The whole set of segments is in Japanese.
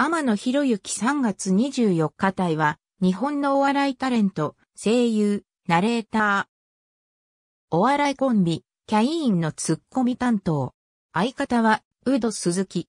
天野博之3月24日隊は、日本のお笑いタレント、声優、ナレーター。お笑いコンビ、キャインのツッコミ担当。相方は、ウド鈴木。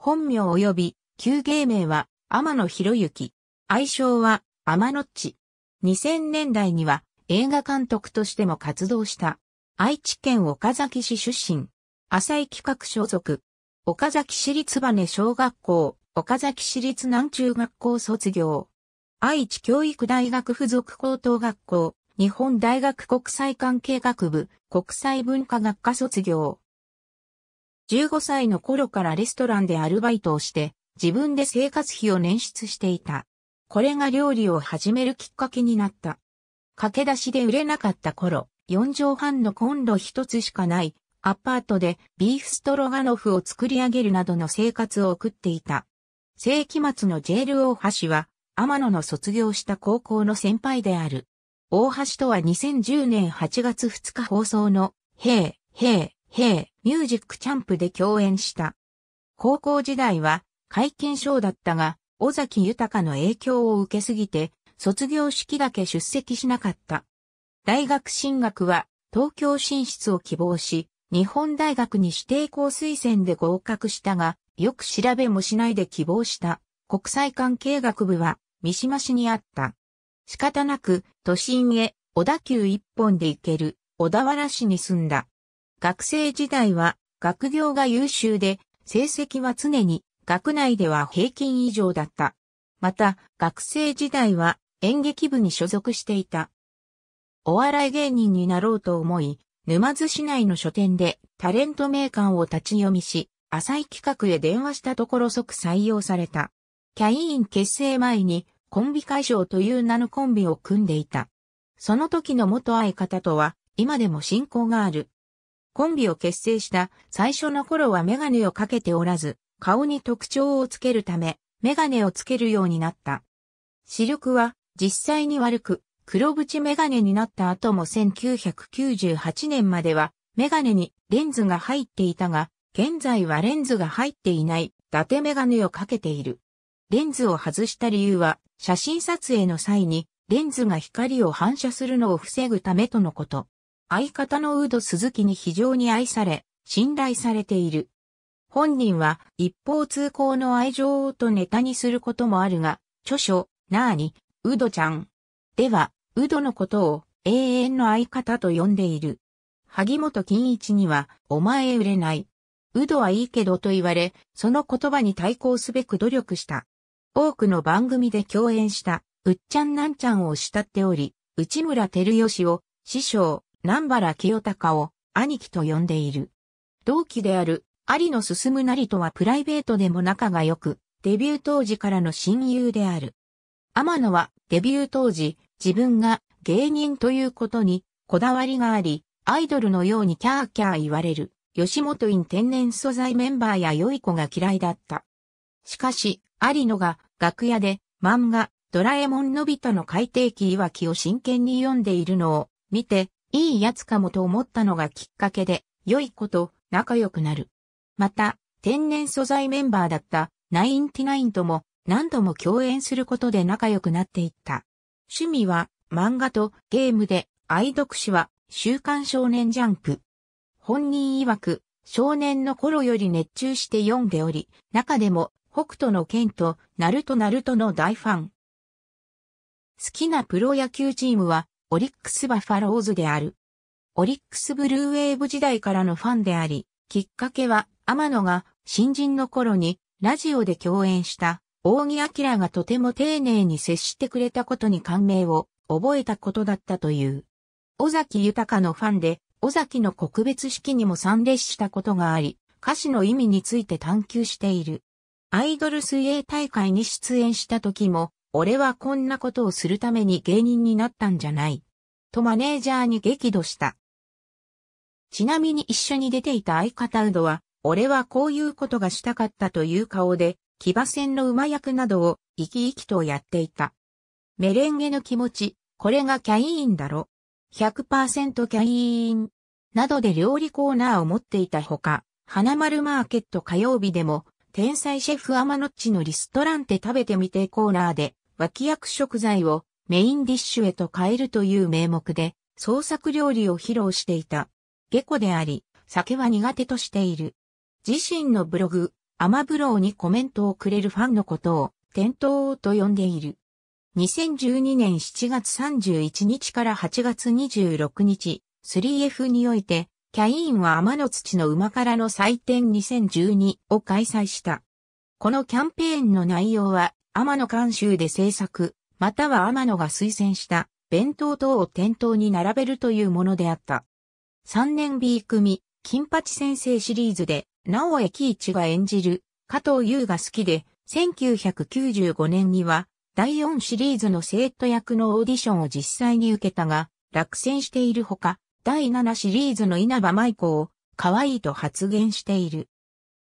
本名及び、旧芸名は、天野博之。愛称は、天野っち。2000年代には、映画監督としても活動した。愛知県岡崎市出身。浅井企画所属。岡崎市立羽根小学校。岡崎市立南中学校卒業。愛知教育大学附属高等学校、日本大学国際関係学部、国際文化学科卒業。15歳の頃からレストランでアルバイトをして、自分で生活費を捻出していた。これが料理を始めるきっかけになった。駆け出しで売れなかった頃、4畳半のコンロ一つしかないアパートでビーフストロガノフを作り上げるなどの生活を送っていた。世紀末のジェール大橋は、天野の卒業した高校の先輩である。大橋とは2010年8月2日放送の、ヘイ、ヘイ、ヘイ、ミュージックチャンプで共演した。高校時代は、会見賞だったが、尾崎豊の影響を受けすぎて、卒業式だけ出席しなかった。大学進学は、東京進出を希望し、日本大学に指定校推薦で合格したが、よく調べもしないで希望した国際関係学部は三島市にあった。仕方なく都心へ小田急一本で行ける小田原市に住んだ。学生時代は学業が優秀で成績は常に学内では平均以上だった。また学生時代は演劇部に所属していた。お笑い芸人になろうと思い、沼津市内の書店でタレント名鑑を立ち読みし、浅井企画へ電話したところ即採用された。キャイン結成前にコンビ解消という名のコンビを組んでいた。その時の元相方とは今でも親交がある。コンビを結成した最初の頃はメガネをかけておらず、顔に特徴をつけるため、メガネをつけるようになった。視力は実際に悪く、黒縁メガネになった後も1998年まではメガネにレンズが入っていたが、現在はレンズが入っていない、伊達メガネをかけている。レンズを外した理由は、写真撮影の際に、レンズが光を反射するのを防ぐためとのこと。相方のウード鈴木に非常に愛され、信頼されている。本人は一方通行の愛情をとネタにすることもあるが、著書、なーに、ウドちゃん。では、ウドのことを永遠の相方と呼んでいる。萩本欽一には、お前売れない、ウドはいいけどと言われ、その言葉に対抗すべく努力した。多くの番組で共演した、うっちゃんなんちゃんを慕っており、内村照義を、師匠、南原清隆を、兄貴と呼んでいる。同期である、有野進むなりとはプライベートでも仲が良く、デビュー当時からの親友である。天野は、デビュー当時、自分が芸人ということにこだわりがあり、アイドルのようにキャーキャー言われる。吉本院天然素材メンバーや良い子が嫌いだった。しかし、有野が楽屋で漫画、ドラえもんのび太の海底記いわきを真剣に読んでいるのを見て、いいやつかもと思ったのがきっかけで、良い子と仲良くなる。また、天然素材メンバーだったナインティナインとも何度も共演することで仲良くなっていった。趣味は漫画とゲームで、愛読誌は週刊少年ジャンプ。本人曰く、少年の頃より熱中して読んでおり、中でも北斗の剣とナルトナルトの大ファン。好きなプロ野球チームはオリックスバファローズである。オリックスブルーウェーブ時代からのファンであり、きっかけは天野が新人の頃にラジオで共演した扇明がとても丁寧に接してくれたことに感銘を覚えたことだったという。尾崎豊のファンで尾崎の告別式にも参列したことがあり、歌詞の意味について探求している。アイドル水泳大会に出演した時も、俺はこんなことをするために芸人になったんじゃない。とマネージャーに激怒した。ちなみに一緒に出ていた相方ウドは、俺はこういうことがしたかったという顔で、騎馬戦の馬役などを生き生きとやっていた。メレンゲの気持ち、これがキャインだろ。100%キャインなどで料理コーナーを持っていたほか、花丸マーケット火曜日でも、天才シェフ天ノっちのリストランテ食べてみてコーナーで、脇役食材をメインディッシュへと変えるという名目で、創作料理を披露していた。下戸であり、酒は苦手としている。自身のブログ、アマブローにコメントをくれるファンのことを、店頭と呼んでいる。2012年7月31日から8月26日、3F において、キャインは天の土の馬からの祭典2012を開催した。このキャンペーンの内容は、天野監修で制作、または天野が推薦した弁当等を店頭に並べるというものであった。3年 B 組、金八先生シリーズで、直江喜一が演じる、加藤優が好きで、1995年には、第4シリーズの生徒役のオーディションを実際に受けたが、落選しているほか、第7シリーズの稲葉舞子を可愛いと発言している。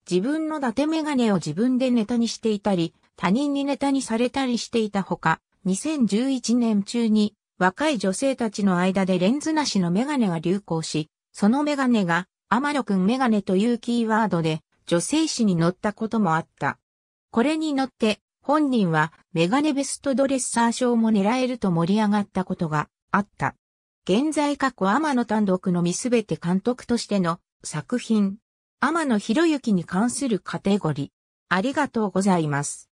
自分の伊達メガネを自分でネタにしていたり、他人にネタにされたりしていたほか、2011年中に若い女性たちの間でレンズなしのメガネが流行し、そのメガネが天野くんメガネというキーワードで女性誌に載ったこともあった。これに乗って本人はメガネベストドレッサー賞も狙えると盛り上がったことがあった。現在過去天野単独のみすべて監督としての作品。天野博之に関するカテゴリー。ありがとうございます。